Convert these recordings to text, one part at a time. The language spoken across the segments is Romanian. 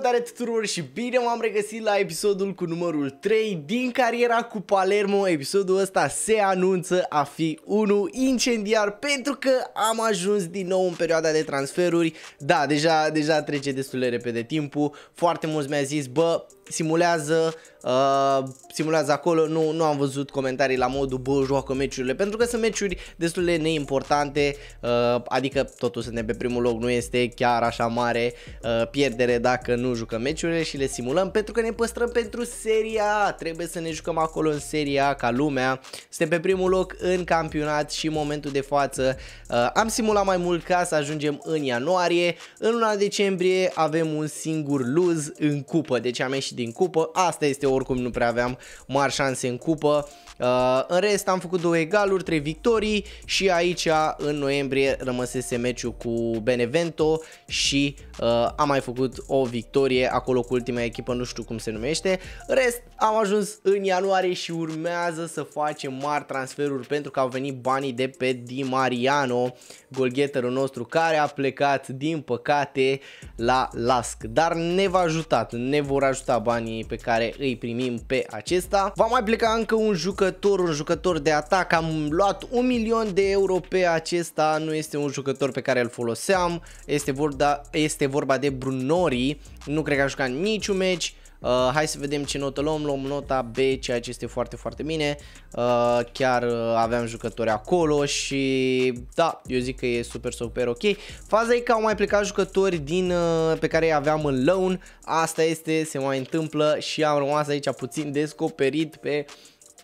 Salutare tuturor și bine m-am regăsit la episodul cu numărul 3 din cariera cu Palermo. Episodul ăsta se anunță a fi unul incendiar pentru că am ajuns din nou în perioada de transferuri. Da, deja, deja trece destul de repede timpul. Foarte mulți mi-a zis, bă, simulează, uh, simulează acolo, nu, nu am văzut comentarii la modul bă, joacă meciurile, pentru că sunt meciuri destul de neimportante, uh, adică totul suntem pe primul loc, nu este chiar așa mare uh, pierdere dacă nu jucăm meciurile și le simulăm, pentru că ne păstrăm pentru seria, trebuie să ne jucăm acolo în seria ca lumea, suntem pe primul loc în campionat și în momentul de față uh, am simulat mai mult ca să ajungem în ianuarie, în luna decembrie avem un singur luz în cupă, deci am ieșit din cupă, asta este oricum nu prea aveam mari șanse în cupă. Uh, în rest am făcut două egaluri, trei victorii și aici în noiembrie rămăsese meciul cu Benevento și uh, am mai făcut o victorie acolo cu ultima echipă, nu știu cum se numește. În rest am ajuns în ianuarie și urmează să facem mari transferuri pentru că au venit banii de pe Di Mariano, golgheterul nostru care a plecat din păcate la Lask, dar ne va ajuta, ne vor ajuta banii pe care îi primim pe acesta. Va mai pleca încă un jucător, un jucător de atac, am luat un milion de euro pe acesta, nu este un jucător pe care îl foloseam, este vorba, este vorba de Brunori, nu cred că a jucat niciun meci, Uh, hai să vedem ce notă luăm, luăm nota B, ceea ce este foarte, foarte bine. Uh, chiar uh, aveam jucători acolo și da, eu zic că e super, super ok. Faza e că au mai plecat jucători din, uh, pe care îi aveam în loan, asta este, se mai întâmplă și am rămas aici puțin descoperit pe uh,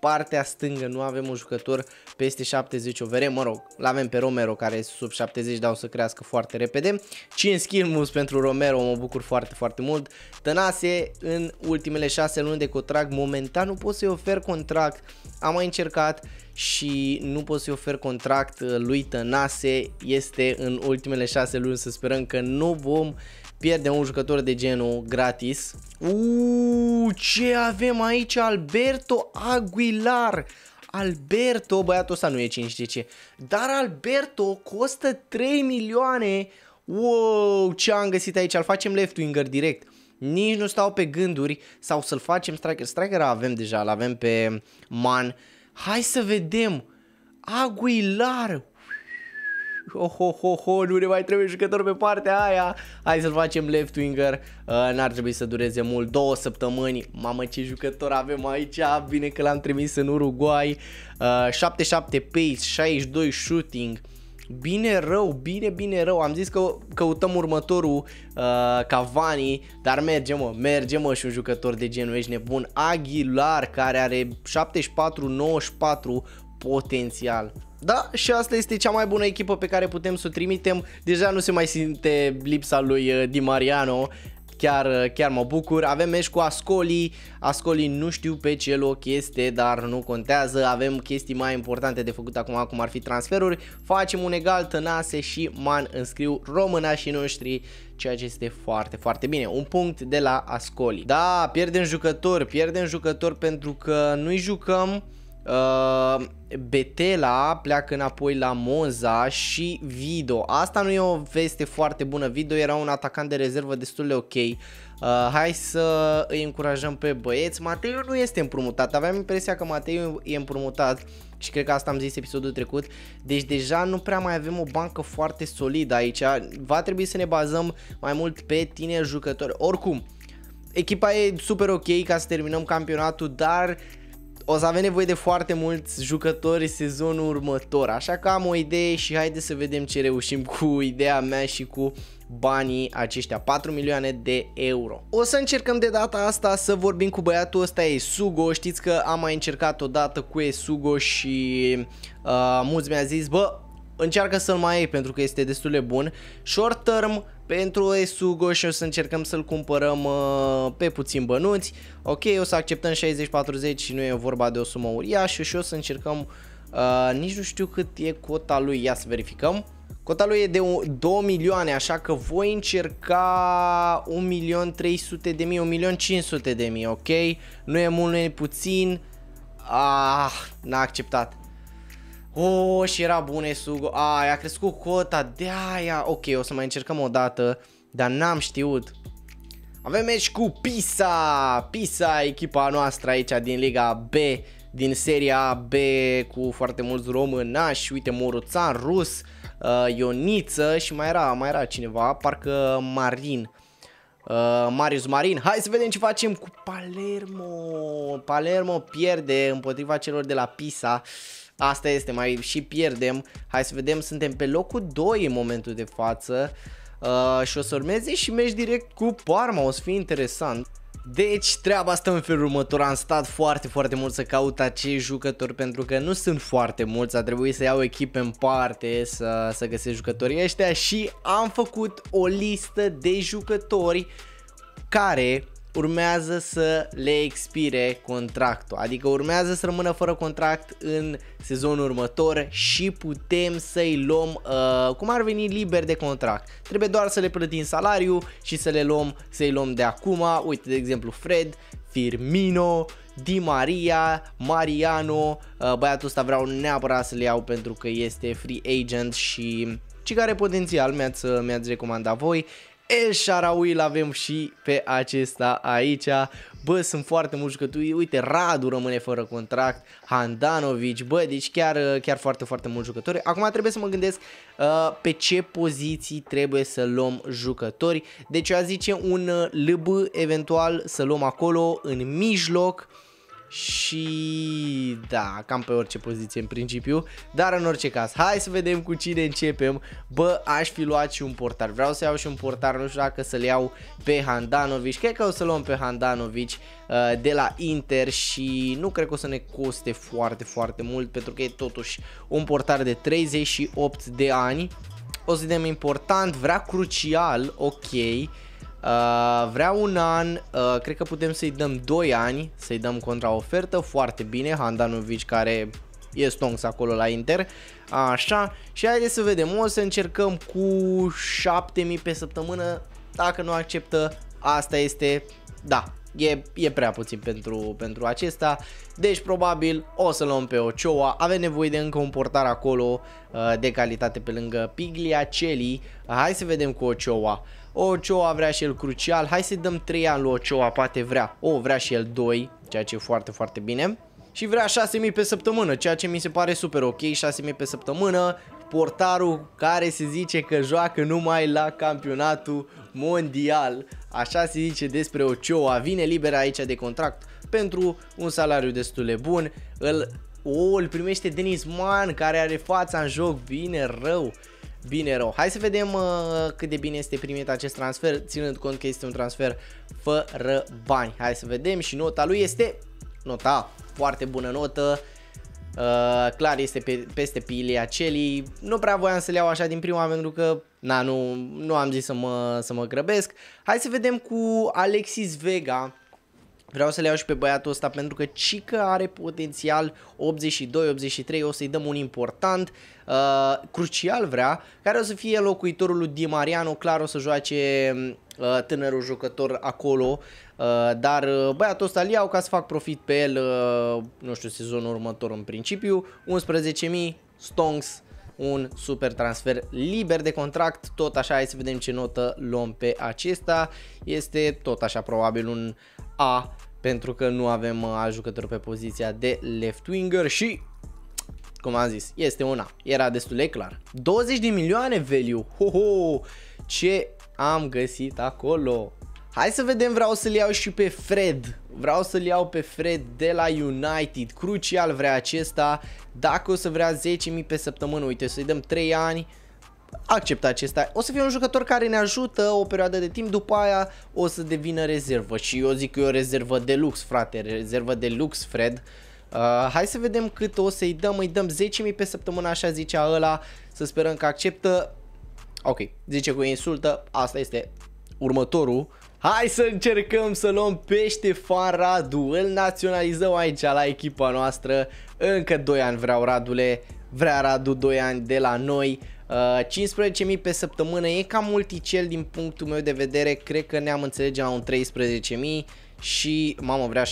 partea stângă nu avem un jucător peste 70 over, mă rog, l-avem pe Romero care este sub 70, dar o să crească foarte repede. 5 skill moves pentru Romero, mă bucur foarte, foarte mult. Tănase în ultimele 6 luni de contract, momentan nu pot să-i ofer contract, am mai încercat și nu pot să-i ofer contract lui Tănase, este în ultimele 6 luni, să sperăm că nu vom pierde un jucător de genul gratis. Uuu, ce avem aici? Alberto Aguilar. Alberto, băiatul ăsta nu e 5 ce. dar Alberto costă 3 milioane. Wow, ce am găsit aici, îl facem left winger direct. Nici nu stau pe gânduri sau să-l facem striker. Striker avem deja, l avem pe Man. Hai să vedem. Aguilar, oh, oh, oh, nu ne mai trebuie jucători pe partea aia, hai să-l facem left winger, uh, n-ar trebui să dureze mult, două săptămâni, mamă ce jucător avem aici, bine că l-am trimis în Uruguay, uh, ă, 77 pace, 62 shooting, Bine rău, bine, bine rău, am zis că căutăm următorul uh, Cavani, dar merge mă, merge mă și un jucător de genul, ești nebun, Aguilar care are 74-94 potențial. Da, și asta este cea mai bună echipă pe care putem să o trimitem. Deja nu se mai simte lipsa lui uh, Di Mariano chiar, uh, chiar mă bucur. Avem meci cu Ascoli, Ascoli nu știu pe ce loc este, dar nu contează. Avem chestii mai importante de făcut acum, cum ar fi transferuri. Facem un egal, Tănase și Man înscriu și noștri, ceea ce este foarte, foarte bine. Un punct de la Ascoli. Da, pierdem jucători, pierdem jucători pentru că nu-i jucăm Uh, Betela pleacă înapoi la Monza și Vido. Asta nu e o veste foarte bună. Vido era un atacant de rezervă destul de ok. Uh, hai să îi încurajăm pe băieți. Mateiu nu este împrumutat. Aveam impresia că Mateiu e împrumutat și cred că asta am zis episodul trecut. Deci deja nu prea mai avem o bancă foarte solidă aici. Va trebui să ne bazăm mai mult pe tineri jucători. Oricum, echipa e super ok ca să terminăm campionatul, dar uh, o să avem nevoie de foarte mulți jucători sezonul următor, așa că am o idee și haide să vedem ce reușim cu ideea mea și cu banii aceștia, 4 milioane de euro. O să încercăm de data asta să vorbim cu băiatul ăsta Sugo, știți că am mai încercat odată cu Sugo și uh, mulți mi-a zis, bă, încearcă să-l mai iei pentru că este destul de bun. Short term pentru Esugo și o să încercăm să-l cumpărăm uh, pe puțin bănuți. Ok, o să acceptăm 60-40 și nu e vorba de o sumă uriașă și o să încercăm, uh, nici nu știu cât e cota lui, ia să verificăm. Cota lui e de 2 milioane, așa că voi încerca 1 milion 300 de mii, 1 milion 500 de mii, ok? Nu e mult, nu e puțin. Ah, n-a acceptat. Oh, și era bune Sugo. Ai, a crescut cota de aia. Ok, o să mai încercăm o dată, dar n-am știut. Avem meci cu Pisa. Pisa, echipa noastră aici din Liga B, din Seria B cu foarte mulți românași. Uite, Moruțan, Rus, uh, Ioniță și mai era, mai era cineva, parcă Marin. Uh, Marius Marin, hai să vedem ce facem cu Palermo Palermo pierde împotriva celor de la Pisa uh, Asta este, mai și pierdem. Hai să vedem, suntem pe locul 2 în momentul de față. Uh, și o să urmeze și mergi direct cu Parma, o să fie interesant. Deci treaba asta în felul următor, am stat foarte foarte mult să caut acei jucători pentru că nu sunt foarte mulți, a trebuit să iau echipe în parte să, să găsesc jucătorii ăștia și am făcut o listă de jucători care urmează să le expire contractul, adică urmează să rămână fără contract în sezonul următor și putem să-i luăm uh, cum ar veni liber de contract. Trebuie doar să le plătim salariu și să le luăm, să-i luăm de acum, uite de exemplu Fred, Firmino, Di Maria, Mariano, uh, băiatul ăsta vreau neapărat să l iau pentru că este free agent și ce care potențial mi-ați, mi-ați recomandat voi. El Sharawi îl avem și pe acesta aici. Bă, sunt foarte mulți jucători. Uite, Radu rămâne fără contract, Handanovic, bă, deci chiar, chiar foarte, foarte mulți jucători. Acum trebuie să mă gândesc uh, pe ce poziții trebuie să luăm jucători. Deci eu zice un uh, LB eventual să luăm acolo în mijloc. Uh, și da, cam pe orice poziție în principiu, dar în orice caz, hai să vedem cu cine începem. Bă, aș fi luat și un portar, vreau să iau și un portar, nu știu dacă să-l iau pe Handanovic, cred că o să luăm pe Handanovic uh, de la Inter și nu cred că o să ne coste foarte, foarte mult, pentru că e totuși un portar de 38 de ani. O să vedem important, vrea crucial, ok, Uh, vrea un an, uh, cred că putem să-i dăm 2 ani, să-i dăm contraofertă, foarte bine, Handanovic care e stonks acolo la Inter, așa, și haideți să vedem, o să încercăm cu 7000 pe săptămână, dacă nu acceptă, asta este, da, e, e prea puțin pentru, pentru acesta, deci probabil o să luăm pe Ochoa, avem nevoie de încă un portar acolo uh, de calitate pe lângă piglia Celi, hai să vedem cu Ochoa, Ochoa vrea și el crucial, hai să-i dăm 3 ani lui Ochoa, poate vrea. O, vrea și el 2, ceea ce e foarte, foarte bine. Și vrea 6.000 pe săptămână, ceea ce mi se pare super ok, 6.000 pe săptămână. Portarul care se zice că joacă numai la campionatul mondial. Așa se zice despre Ochoa, vine liber aici de contract pentru un salariu destul de bun. Îl, o, îl primește Denis Man care are fața în joc, bine rău bine rău. Hai să vedem uh, cât de bine este primit acest transfer, ținând cont că este un transfer fără bani. Hai să vedem și nota lui este nota foarte bună notă. Uh, clar este pe, peste pilii acelii. Nu prea voiam să le iau așa din prima pentru că na, nu, nu am zis să mă, să mă grăbesc. Hai să vedem cu Alexis Vega Vreau să le iau și pe băiatul ăsta pentru că Cică are potențial 82-83, o să-i dăm un important, uh, crucial vrea, care o să fie locuitorul lui Di Mariano, clar o să joace uh, tânărul jucător acolo, uh, dar uh, băiatul ăsta îl iau ca să fac profit pe el, uh, nu știu, sezonul următor în principiu, 11.000, stonks, un super transfer liber de contract, tot așa, hai să vedem ce notă luăm pe acesta, este tot așa probabil un A pentru că nu avem uh, jucător pe poziția de left winger și cum am zis, este una, era destul de clar. 20 de milioane value, ho, ho ce am găsit acolo. Hai să vedem, vreau să-l iau și pe Fred. Vreau să-l iau pe Fred de la United. Crucial vrea acesta. Dacă o să vrea 10.000 pe săptămână, uite, să-i dăm 3 ani accept acesta. O să fie un jucător care ne ajută o perioadă de timp, după aia o să devină rezervă și eu zic că e o rezervă de lux, frate, rezervă de lux, Fred. Uh, hai să vedem cât o să-i dăm, îi dăm 10.000 pe săptămână, așa zicea ăla, să sperăm că acceptă. Ok, zice cu insultă, asta este următorul. Hai să încercăm să luăm pe Ștefan Radu, îl naționalizăm aici la echipa noastră, încă 2 ani vreau Radule, vrea Radu 2 ani de la noi. 15.000 uh, pe săptămână e cam multicel din punctul meu de vedere, cred că ne-am înțelege la un 13.000 și, mamă, vrea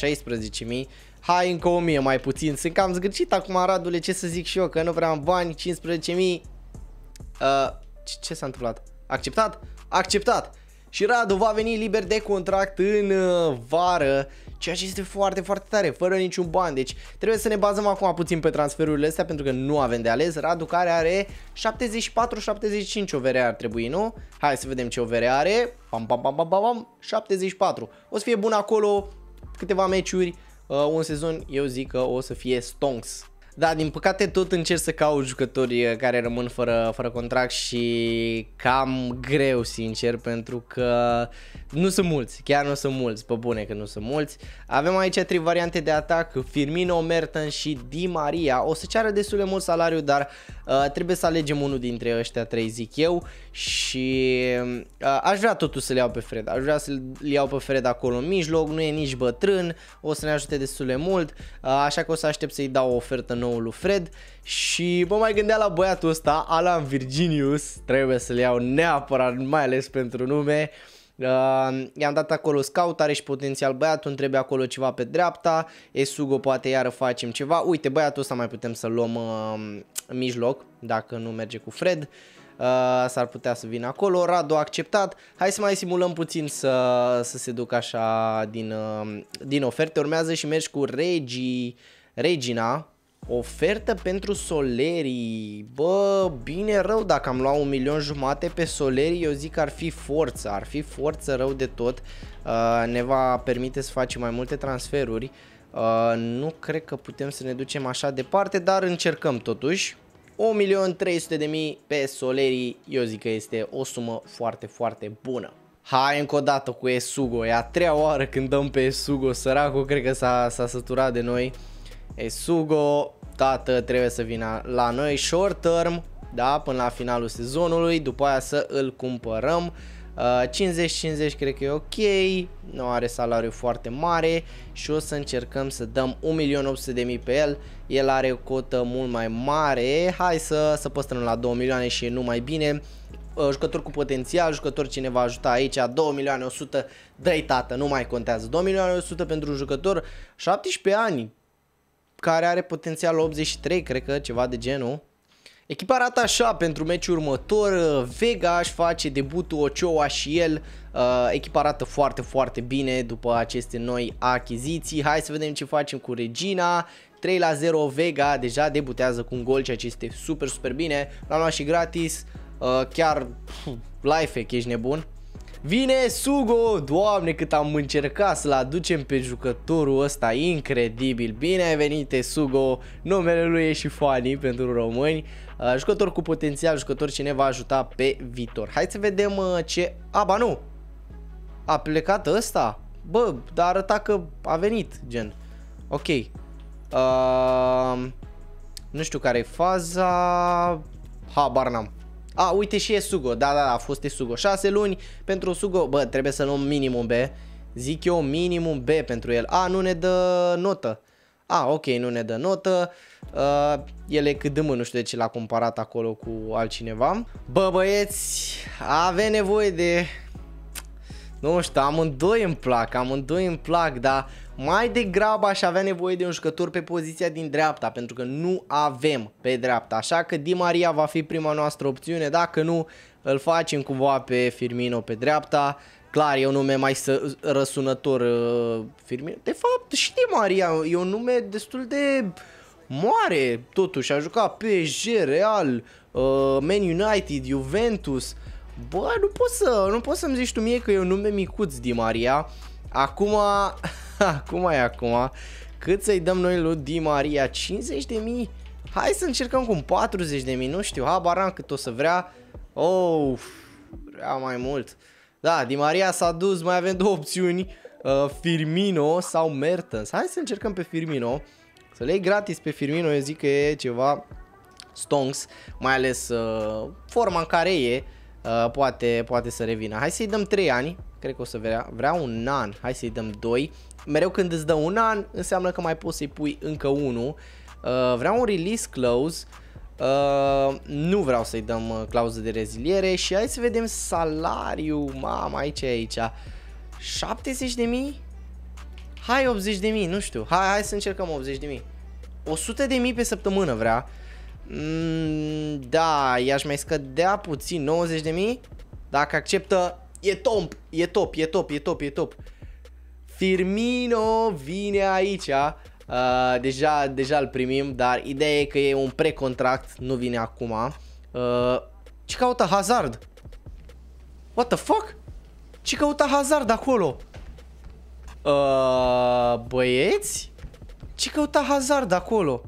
16.000. Hai încă 1000 mai puțin, sunt cam zgârcit acum Radule, ce să zic și eu, că nu vreau bani, 15.000. Uh, ce, ce s-a întâmplat? Acceptat? Acceptat! Și Radu va veni liber de contract în uh, vară ceea ce este foarte, foarte tare, fără niciun ban. Deci trebuie să ne bazăm acum puțin pe transferurile astea pentru că nu avem de ales. Radu care are 74-75 OVR ar trebui, nu? Hai să vedem ce OVR are. Pam, pam, pam, pam, pam, 74. O să fie bun acolo câteva meciuri, uh, un sezon, eu zic că o să fie stonks. Da, din păcate tot încerc să caut jucătorii eh, care rămân fără, fără contract și cam greu, sincer, pentru că nu sunt mulți, chiar nu sunt mulți, pe bune că nu sunt mulți. Avem aici trei variante de atac, Firmino, Merton și Di Maria. O să ceară destul de mult salariu, dar uh, trebuie să alegem unul dintre ăștia trei, zic eu, și uh, aș vrea totuși să-l iau pe Fred, aș vrea să-l iau pe Fred acolo în mijloc, nu e nici bătrân, o să ne ajute destul de mult, uh, așa că o să aștept să-i dau o ofertă noul lui Fred și mă mai gândea la băiatul ăsta, Alan Virginius, trebuie să-l iau neapărat, mai ales pentru nume. Uh, i-am dat acolo scout, are și potențial băiatul, îmi trebuie acolo ceva pe dreapta, Esugo poate iară facem ceva. Uite, băiatul ăsta mai putem să luăm uh, în mijloc, dacă nu merge cu Fred. Uh, s-ar putea să vină acolo, Radu a acceptat, hai să mai simulăm puțin să, să se ducă așa din, uh, din oferte, urmează și mergi cu Regi, Regina, Ofertă pentru Solerii, bă, bine rău dacă am luat un milion jumate pe Solerii, eu zic că ar fi forță, ar fi forță rău de tot, uh, ne va permite să facem mai multe transferuri, uh, nu cred că putem să ne ducem așa departe, dar încercăm totuși. 1.300.000 pe Solerii, eu zic că este o sumă foarte, foarte bună. Hai încă o dată cu Esugo, e a treia oară când dăm pe Esugo, săracul cred că s-a săturat de noi. E Sugo, tată, trebuie să vină la noi short term, da, până la finalul sezonului, după aia să îl cumpărăm. 50-50 uh, cred că e ok, nu are salariu foarte mare și o să încercăm să dăm 1.800.000 pe el, el are o cotă mult mai mare, hai să, să păstrăm la 2 milioane și e numai bine, uh, jucător cu potențial, ce cine va ajuta aici, 2 milioane 100, dă tată, nu mai contează, 2 milioane 100 pentru un jucător, 17 ani, care are potențial 83, cred că, ceva de genul. Echipa arată așa pentru meciul următor, uh, Vega își face debutul Ochoa și el, uh, echipa arată foarte foarte bine după aceste noi achiziții, hai să vedem ce facem cu Regina, 3 la 0 Vega deja debutează cu un gol ceea ce este super super bine, l-am luat și gratis, uh, chiar life ești nebun. Vine Sugo, doamne cât am încercat să-l aducem pe jucătorul ăsta, incredibil. Bine ai venit Sugo, numele lui e și funny pentru români. Uh, jucător cu potențial, jucător ce ne va ajuta pe viitor. Hai să vedem uh, ce... A, ba nu! A plecat ăsta? Bă, dar arăta că a venit, gen. Ok. Uh, nu știu care e faza... Habar n-am. A, uite și e Sugo, da, da, da a fost e Sugo 6 luni pentru Sugo, bă, trebuie să luăm minimum B Zic eu minimum B pentru el A, nu ne dă notă A, ok, nu ne dă notă a, El e cât de nu știu de ce l-a comparat acolo cu altcineva Bă, băieți, avem nevoie de... Nu știu, amândoi îmi plac, amândoi îmi plac, dar mai degrabă aș avea nevoie de un jucător pe poziția din dreapta, pentru că nu avem pe dreapta. Așa că Di Maria va fi prima noastră opțiune, dacă nu, îl facem cumva pe Firmino pe dreapta. Clar, e un nume mai să, răsunător uh, Firmino. De fapt, și Di Maria e un nume destul de moare, totuși. A jucat PSG, Real, uh, Man United, Juventus. Bă, nu poți, să, nu poți să-mi zici tu mie că e un nume micuț Di Maria. Acum, Cum ai acum? Cât să-i dăm noi lui Di Maria? 50 de mii? Hai să încercăm cu 40 de mii, nu știu, habar am cât o să vrea. Oh, vrea mai mult. Da, Di Maria s-a dus, mai avem două opțiuni, uh, Firmino sau Mertens. Hai să încercăm pe Firmino. Să le iei gratis pe Firmino, eu zic că e ceva stonks, mai ales uh, forma în care e, uh, poate, poate să revină. Hai să-i dăm 3 ani, cred că o să vrea, vrea un an, hai să-i dăm 2 mereu când îți dă un an, înseamnă că mai poți să-i pui încă unul. Uh, vreau un release close, uh, nu vreau să-i dăm uh, clauză de reziliere și hai să vedem salariu. Mamă, aici e aici. 70 de mii? Hai 80 de mii, nu știu, hai, hai să încercăm 80 de mii. 100 de mii pe săptămână vrea. Mm, da, i-aș mai scădea puțin, 90 de mii. Dacă acceptă, e top, e top, e top, e top, e top. Firmino vine aici. Uh, deja, deja primim, dar ideea e că e un precontract, nu vine acum. Uh, ce caută Hazard? What the fuck? Ce caută Hazard acolo? Uh, băieți? Ce căuta Hazard acolo?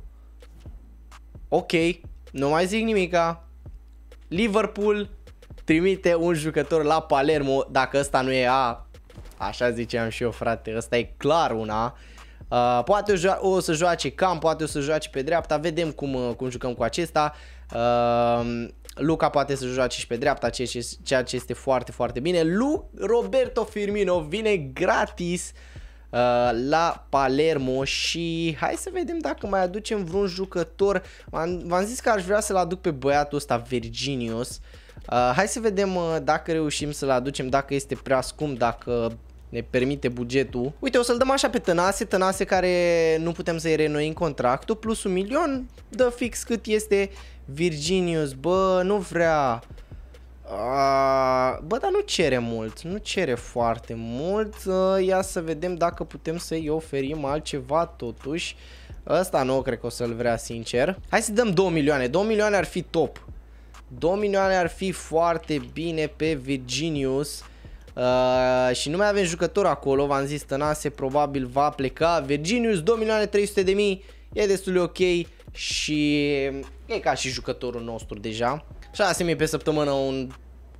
Ok, nu mai zic nimica. Liverpool trimite un jucător la Palermo dacă ăsta nu e a Așa ziceam și eu, frate, ăsta e clar una. Uh, poate o, o să joace cam, poate o să joace pe dreapta, vedem cum, uh, cum jucăm cu acesta. Uh, Luca poate să joace și pe dreapta, ceea ce este foarte, foarte bine. Lu Roberto Firmino vine gratis uh, la Palermo și hai să vedem dacă mai aducem vreun jucător. V-am zis că aș vrea să-l aduc pe băiatul ăsta, Virginius. Uh, Uh, hai să vedem uh, dacă reușim să-l aducem, dacă este prea scump, dacă ne permite bugetul. Uite, o să-l dăm așa pe Tănase, Tănase care nu putem să-i renoim contractul, plus un milion, dă fix cât este Virginius, bă, nu vrea... Uh, bă, dar nu cere mult, nu cere foarte mult, uh, ia să vedem dacă putem să-i oferim altceva totuși. Ăsta nu cred că o să-l vrea sincer. Hai să dăm 2 milioane, 2 milioane ar fi top. 2 milioane ar fi foarte bine pe Virginius. Uh, și nu mai avem jucător acolo, v-am zis Tănase probabil va pleca. Virginius 2 milioane 300 de mii, e destul de ok și e ca și jucătorul nostru deja. 6.000 pe săptămână, un,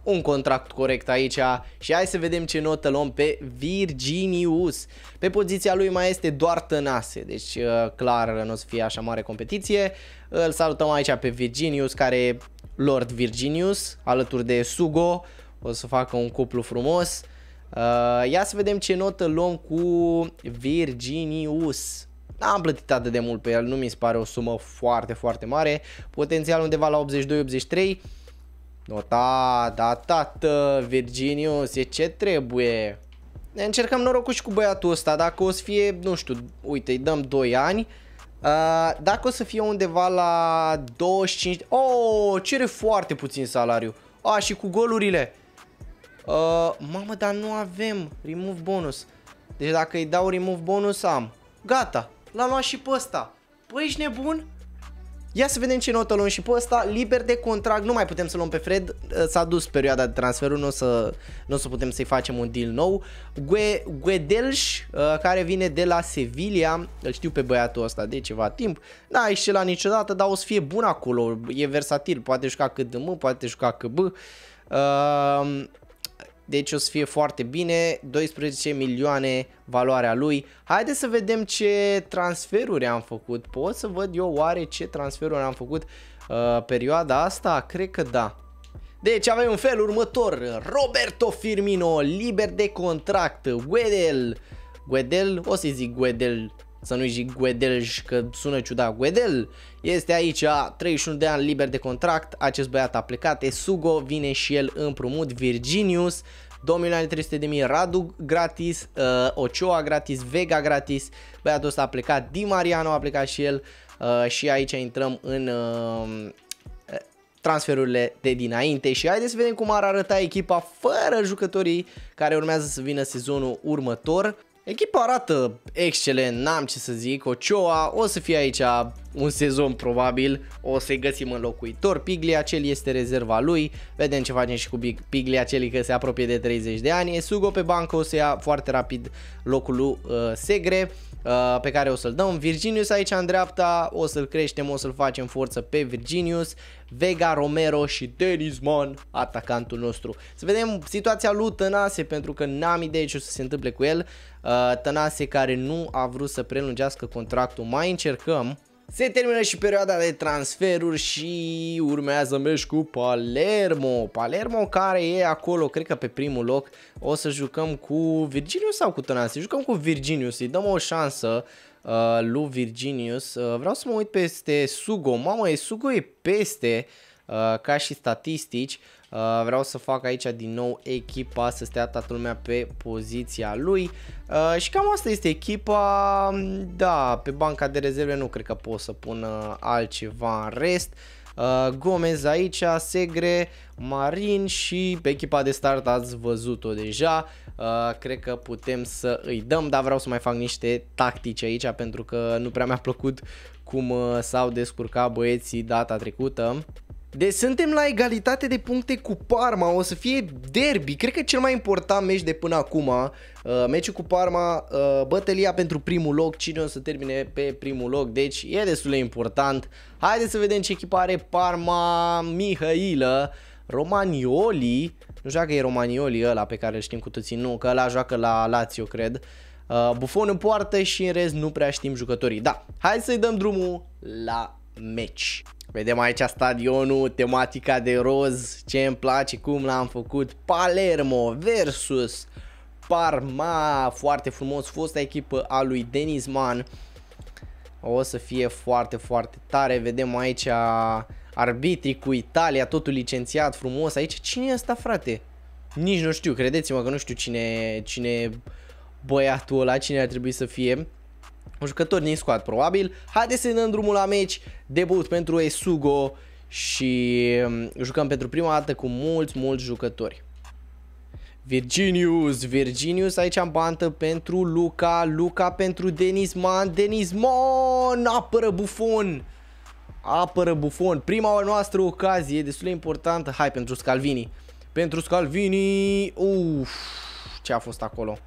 un contract corect aici și hai să vedem ce notă luăm pe Virginius. Pe poziția lui mai este doar Tănase, deci uh, clar nu o să fie așa mare competiție. Îl salutăm aici pe Virginius care Lord Virginius alături de Sugo, o să facă un cuplu frumos. Uh, ia să vedem ce notă luăm cu Virginius. N-am plătit atât de mult pe el, nu mi se pare o sumă foarte, foarte mare. Potențial undeva la 82-83. Nota, da, tată, Virginius, e ce trebuie. Ne încercăm norocul și cu băiatul ăsta, dacă o să fie, nu știu, uite, îi dăm 2 ani. Uh, Uh, dacă o să fie undeva la 25... Oh, cere foarte puțin salariu. Ah, și cu golurile. Uh, mamă, dar nu avem remove bonus. Deci dacă îi dau remove bonus am. Gata, l-am luat și pe ăsta. Păi ești nebun? Ia să vedem ce notă luăm și pe ăsta, liber de contract, nu mai putem să luăm pe Fred, eh, s-a dus perioada de transferul, nu o să, nu o să putem să-i facem un deal nou. Gue, Guedelș, eh, care vine de la Sevilla, îl știu pe băiatul ăsta de ceva timp, n-a la niciodată, dar o să fie bun acolo, e versatil, poate juca cât de M, poate juca cât B. Uh, ehm, deci o să fie foarte bine, 12 milioane valoarea lui. Haideți să vedem ce transferuri am făcut. Pot să văd eu oare ce transferuri am făcut uh, perioada asta? Cred că da. Deci avem un fel următor, Roberto Firmino, liber de contract, Guedel, Guedel, o să zic Guedel să nu-i zic și că sună ciudat. Guedel este aici a 31 de ani liber de contract, acest băiat a plecat, Esugo vine și el împrumut, Virginius 2.300.000 Radu gratis, uh, Ochoa gratis, Vega gratis, băiatul ăsta a plecat, Di Mariano a plecat și el uh, și aici intrăm în uh, transferurile de dinainte și haideți să vedem cum ar arăta echipa fără jucătorii care urmează să vină sezonul următor. Echipa arată excelent, n-am ce să zic, Ochoa o să fie aici un sezon probabil, o să-i găsim Piglia cel este rezerva lui, vedem ce facem și cu Piglia celii că se apropie de 30 de ani, Sugo pe bancă o să ia foarte rapid locul lui uh, Segre, Uh, pe care o să-l dăm. Virginius aici în dreapta, o să-l creștem, o să-l facem forță pe Virginius, Vega, Romero și Denisman, atacantul nostru. Să vedem situația lui Tănase, pentru că n-am idee ce o să se întâmple cu el. Uh, Tănase care nu a vrut să prelungească contractul, mai încercăm se termină și perioada de transferuri și urmează meci cu Palermo. Palermo care e acolo, cred că pe primul loc, o să jucăm cu Virginius sau cu Tănase? Jucăm cu Virginius, îi dăm o șansă uh, lui Virginius. Uh, vreau să mă uit peste Sugo. Mamă, e Sugo e peste... Uh, Uh, ca și statistici. Uh, vreau să fac aici din nou echipa să stea toată lumea pe poziția lui uh, și cam asta este echipa, mm, da, pe banca de rezerve nu cred că pot să pun altceva în rest. Uh, Gomez aici, Segre, Marin și pe echipa de start ați văzut-o deja. Uh, cred că putem să îi dăm, dar vreau să mai fac niște tactici aici pentru că nu prea mi-a plăcut cum uh, s-au descurcat băieții data trecută. Deci suntem la egalitate de puncte cu Parma, o să fie derby, cred că cel mai important meci de până acum, uh, meciul cu Parma, uh, bătălia pentru primul loc, cine o să termine pe primul loc, deci e destul de important. Haideți să vedem ce echipă are Parma Mihailă, Romanioli, nu știu dacă e Romanioli ăla pe care îl știm cu toții, nu, că ăla joacă la Lazio, cred. Uh, Bufon în poartă și în rest nu prea știm jucătorii. Da, hai să-i dăm drumul la meci. Vedem aici stadionul, tematica de roz, ce îmi place, cum l-am făcut, Palermo versus Parma, foarte frumos, fosta echipă a lui Denis Man. O să fie foarte, foarte tare, vedem aici arbitrii cu Italia, totul licențiat frumos, aici cine e asta frate? Nici nu știu, credeți-mă că nu știu cine, cine băiatul ăla, cine ar trebui să fie un jucător din squad probabil. Haideți să ne dăm drumul la meci, debut pentru Esugo și mm, jucăm pentru prima dată cu mulți, mulți jucători. Virginius, Virginius aici în bantă pentru Luca, Luca pentru Denisman, Denisman apără Bufon, apără Bufon, prima noastră ocazie, destul de importantă, hai pentru Scalvini, pentru Scalvini, uff, ce a fost acolo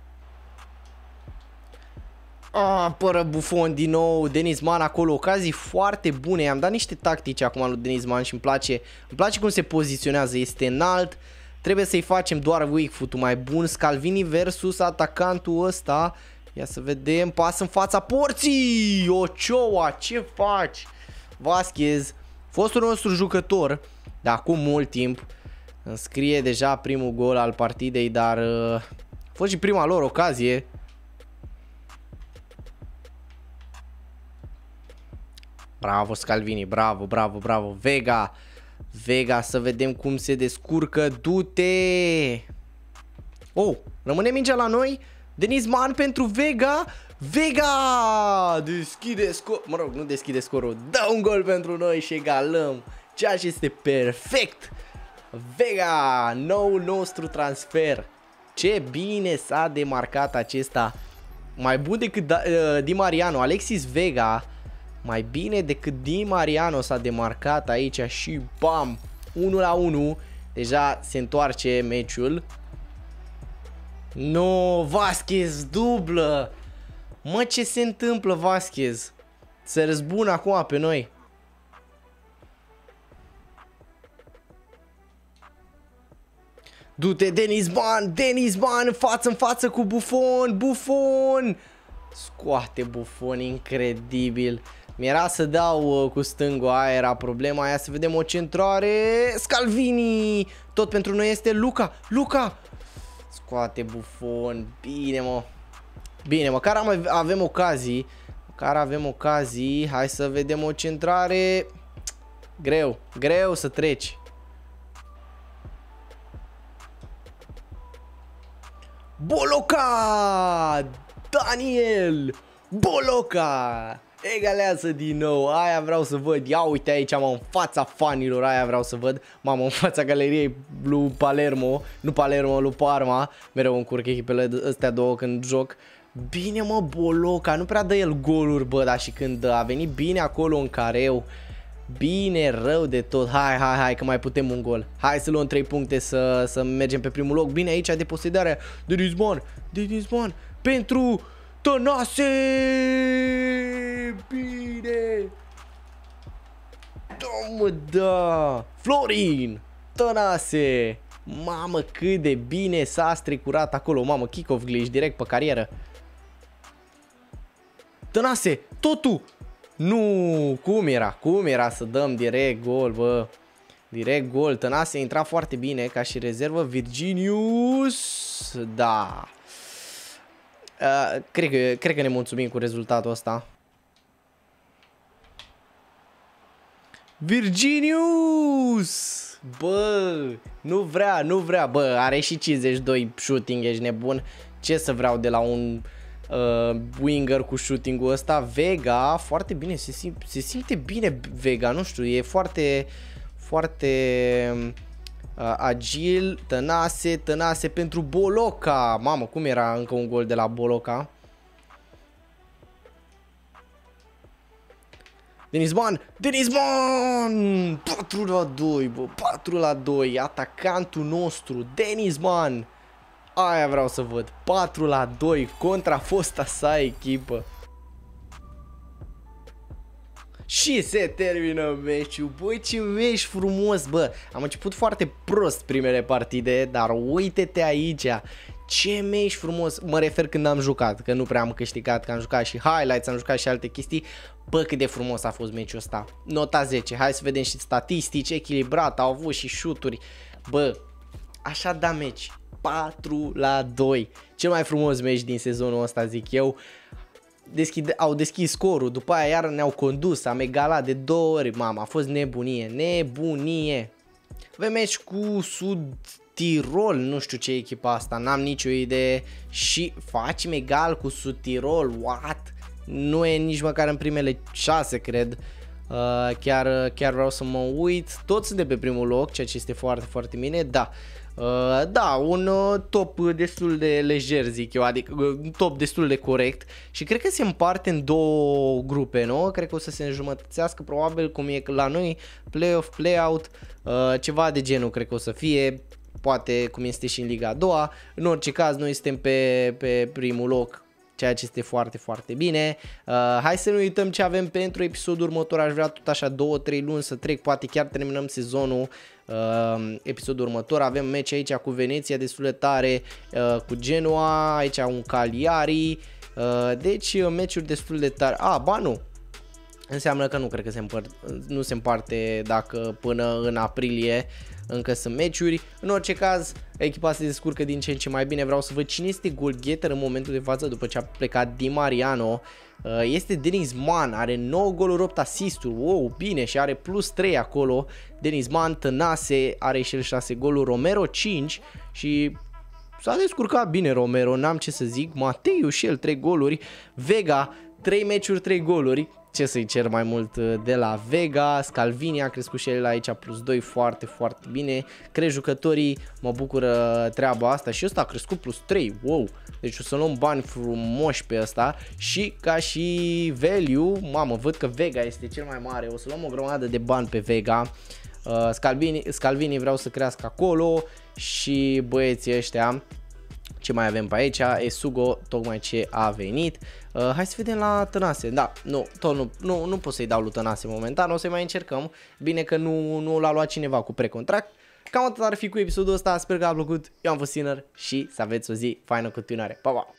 apără bufon din nou, Denizman acolo, ocazii foarte bune, i-am dat niște tactici acum lui Denizman și îmi place, îmi place cum se poziționează, este înalt, trebuie să-i facem doar foot mai bun, Scalvini versus atacantul ăsta, ia să vedem, pas în fața porții, Ochoa, ce faci? Vasquez, fostul nostru jucător, de acum mult timp, înscrie deja primul gol al partidei, dar uh, a fost și prima lor ocazie, Bravo Scalvini, bravo, bravo, bravo. Vega, Vega, să vedem cum se descurcă. Du-te! Oh, rămâne mingea la noi. Denis Man pentru Vega. Vega! Deschide scor... Mă rog, nu deschide scorul. Dă un gol pentru noi și egalăm. Ceea ce este perfect. Vega, nou nostru transfer. Ce bine s-a demarcat acesta. Mai bun decât da- uh, Di Mariano. Alexis Vega mai bine decât Di Mariano s-a demarcat aici și bam, 1 la 1, deja se întoarce meciul. No, Vasquez dublă! Mă, ce se întâmplă, Vasquez? Se răzbună acum pe noi. Du-te, Denis Ban! Denis Ban față în față cu Bufon! Bufon! Scoate Bufon, incredibil! Mi-era să dau uh, cu stângul, aia era problema aia, să vedem o centrare, Scalvini! Tot pentru noi este Luca, Luca! Scoate Bufon, bine mă! Bine, măcar am, avem ocazii, măcar avem ocazii, hai să vedem o centrare, greu, greu să treci. Boloca! Daniel! Boloca! Ei galează din nou, aia vreau să văd, ia uite aici am în fața fanilor, aia vreau să văd, mamă, în fața galeriei lui Palermo, nu Palermo, lui Parma, mereu încurc echipele astea două când joc, bine mă, Boloca, nu prea dă el goluri, bă, dar și când a venit bine acolo în careu, Bine, rău de tot, hai, hai, hai, că mai putem un gol Hai să luăm 3 puncte să, să mergem pe primul loc Bine, aici de posedare De Lisbon, de Lisbon Pentru Tănase! Bine! Domă, da! Florin! Tănase! Mamă, cât de bine s-a stricurat acolo. Mamă, kick of glitch direct pe carieră. Tănase, totu, Nu, cum era? Cum era să dăm direct gol, bă? Direct gol. Tănase intra foarte bine ca și rezervă. Virginius, da. Uh, cred, că, cred că ne mulțumim cu rezultatul ăsta. Virginius! Bă, nu vrea, nu vrea, bă, are și 52 shooting, ești nebun. Ce să vreau de la un uh, winger cu shooting-ul ăsta? Vega, foarte bine, se, sim se simte bine Vega, nu știu, e foarte, foarte uh, agil, Tănase, Tănase pentru Boloca. Mamă, cum era încă un gol de la Boloca? Denisman, Denisman, 4 la 2, bă, 4 la 2, atacantul nostru, Denisman, Aia vreau să văd, 4 la 2 contra fosta sa echipă. Și se termină meciul, băi ce meci frumos, bă, am început foarte prost primele partide, dar uite-te aici, ce meci frumos, mă refer când am jucat, că nu prea am câștigat, că am jucat și highlights, am jucat și alte chestii, bă cât de frumos a fost meciul ăsta, nota 10, hai să vedem și statistici, echilibrat, au avut și șuturi, bă, așa da meci, 4 la 2, cel mai frumos meci din sezonul ăsta zic eu, deschide, au deschis scorul, după aia iar ne-au condus, am egalat de două ori, mama, a fost nebunie, nebunie. Avem meci cu Sud Tirol, nu știu ce echipa asta, n-am nicio idee și facem egal cu Sud Tirol, what? Nu e nici măcar în primele șase, cred. Uh, chiar, chiar vreau să mă uit, toți sunt de pe primul loc, ceea ce este foarte, foarte bine, da. Uh, da, un uh, top destul de lejer, zic eu, adică uh, un top destul de corect și cred că se împarte în două grupe, nu? Cred că o să se înjumătățească probabil cum e la noi, playoff playout, play-out, uh, ceva de genul cred că o să fie, poate cum este și în Liga a doua. În orice caz, noi suntem pe, pe primul loc ceea ce este foarte, foarte bine. Uh, hai să nu uităm ce avem pentru episodul următor, aș vrea tot așa 2-3 luni să trec, poate chiar terminăm sezonul uh, episodul următor. Avem meci aici cu Veneția destul de tare, uh, cu Genoa, aici un Cagliari, uh, deci uh, meciuri destul de tare. ah, ba nu, Înseamnă că nu cred că se împart, nu se împarte dacă până în aprilie uh, încă sunt meciuri. În orice caz, echipa se descurcă din ce în ce mai bine. Vreau să văd cine este golgheter în momentul de față după ce a plecat Di Mariano. Uh, este Denis Man, are 9 goluri, 8 asisturi, wow, bine, și are plus 3 acolo. Denis Man, Tănase, are și el 6 goluri, Romero 5 și S-a descurcat bine Romero, n-am ce să zic, Mateiu și el 3 goluri, Vega 3 meciuri, 3 goluri. Ce să-i cer mai mult uh, de la Vega, Scalvini a crescut și el aici plus 2 foarte, foarte bine. Cred jucătorii, mă bucură treaba asta și ăsta a crescut plus 3, wow. Deci o să luăm bani frumoși pe ăsta și ca și value, mamă, văd că Vega este cel mai mare, o să luăm o grămadă de bani pe Vega. Uh, Scalvini, Scalvini vreau să crească acolo și băieții ăștia ce mai avem pe aici, Esugo tocmai ce a venit. Uh, hai să vedem la Tănase, da, nu, tot nu, nu, nu pot să-i dau lui Tănase momentan, o să mai încercăm, bine că nu, nu l-a luat cineva cu precontract. Cam atât ar fi cu episodul ăsta, sper că a plăcut, eu am fost Sinner și să aveți o zi faină continuare, pa, pa!